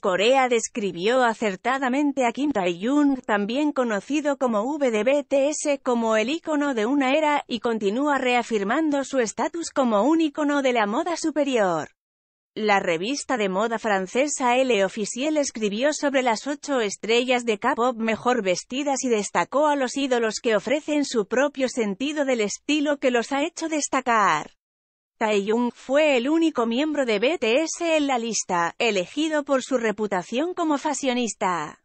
Corea describió acertadamente a Kim Tae-jung, también conocido como VDBTS, como el ícono de una era, y continúa reafirmando su estatus como un ícono de la moda superior. La revista de moda francesa Elle Officiel escribió sobre las ocho estrellas de K-pop mejor vestidas y destacó a los ídolos que ofrecen su propio sentido del estilo que los ha hecho destacar. Taeyong fue el único miembro de BTS en la lista, elegido por su reputación como fashionista.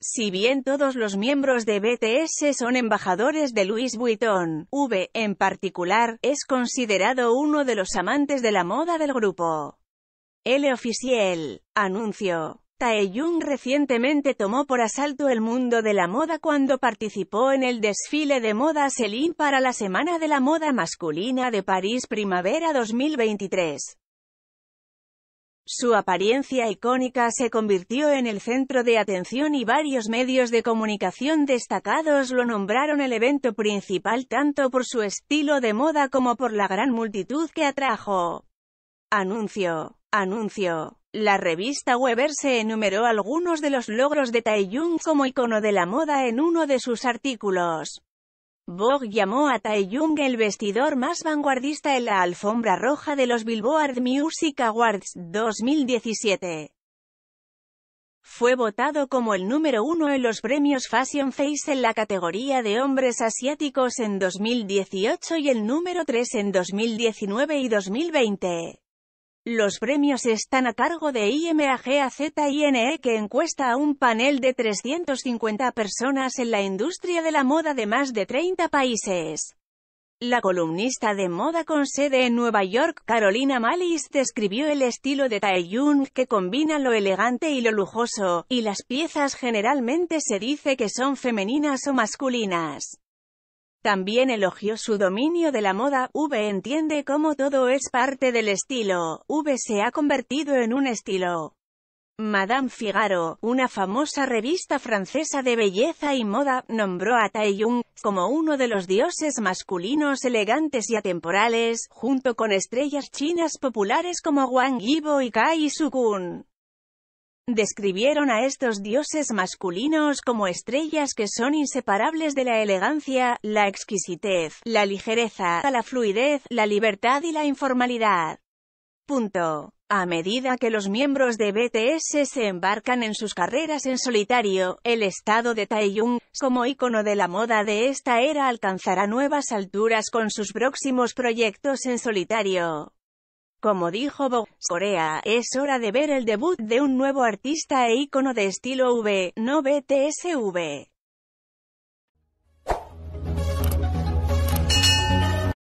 Si bien todos los miembros de BTS son embajadores de Louis Vuitton, V, en particular, es considerado uno de los amantes de la moda del grupo. L oficial. Anuncio. Taehyung recientemente tomó por asalto el mundo de la moda cuando participó en el desfile de moda Celine para la Semana de la Moda Masculina de París Primavera 2023. Su apariencia icónica se convirtió en el centro de atención y varios medios de comunicación destacados lo nombraron el evento principal tanto por su estilo de moda como por la gran multitud que atrajo. Anuncio. Anuncio. La revista Weber se enumeró algunos de los logros de Taeyong como icono de la moda en uno de sus artículos. Vogue llamó a Taeyong el vestidor más vanguardista en la alfombra roja de los Billboard Music Awards 2017. Fue votado como el número uno en los premios Fashion Face en la categoría de hombres asiáticos en 2018 y el número tres en 2019 y 2020. Los premios están a cargo de IMAGAZINE que encuesta a un panel de 350 personas en la industria de la moda de más de 30 países. La columnista de moda con sede en Nueva York, Carolina Malis, describió el estilo de Taeyung que combina lo elegante y lo lujoso, y las piezas generalmente se dice que son femeninas o masculinas. También elogió su dominio de la moda, V entiende cómo todo es parte del estilo, V se ha convertido en un estilo. Madame Figaro, una famosa revista francesa de belleza y moda, nombró a Jung como uno de los dioses masculinos elegantes y atemporales, junto con estrellas chinas populares como Wang Yibo y Kai Sukun. Describieron a estos dioses masculinos como estrellas que son inseparables de la elegancia, la exquisitez, la ligereza, la fluidez, la libertad y la informalidad. Punto. A medida que los miembros de BTS se embarcan en sus carreras en solitario, el estado de Taeyong, como ícono de la moda de esta era alcanzará nuevas alturas con sus próximos proyectos en solitario. Como dijo Bo, Corea, es hora de ver el debut de un nuevo artista e ícono de estilo V, no BTSV.